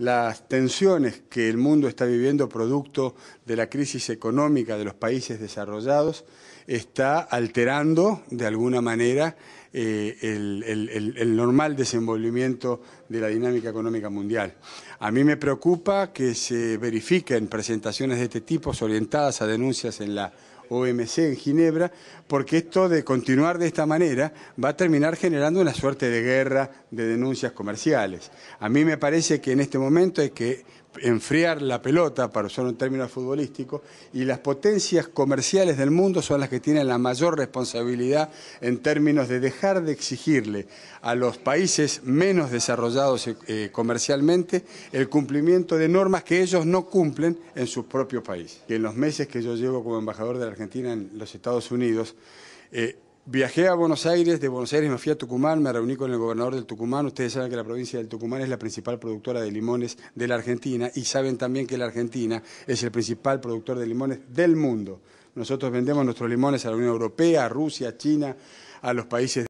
las tensiones que el mundo está viviendo producto de la crisis económica de los países desarrollados está alterando de alguna manera eh, el, el, normal desenvolvimiento de la dinámica económica mundial. A mí me preocupa que se verifiquen presentaciones de este tipo orientadas a denuncias en la OMC en Ginebra, porque esto de continuar de esta manera va a terminar generando una suerte de guerra de denuncias comerciales. A mí me parece que en este momento es que enfriar la pelota, para usar un término futbolístico, y las potencias comerciales del mundo son las que tienen la mayor responsabilidad en términos de dejar de exigirle a los países menos desarrollados eh, eh, comercialmente el cumplimiento de normas que ellos no cumplen en su propio país. Y en los meses que yo llevo como embajador de la Argentina en los Estados Unidos, eh, Viajé a Buenos Aires, de Buenos Aires me fui a Tucumán, me reuní con el gobernador del Tucumán. Ustedes saben que la provincia del Tucumán es la principal productora de limones de la Argentina y saben también que la Argentina es el principal productor de limones del mundo. Nosotros vendemos nuestros limones a la Unión Europea, a Rusia, a China, a los países...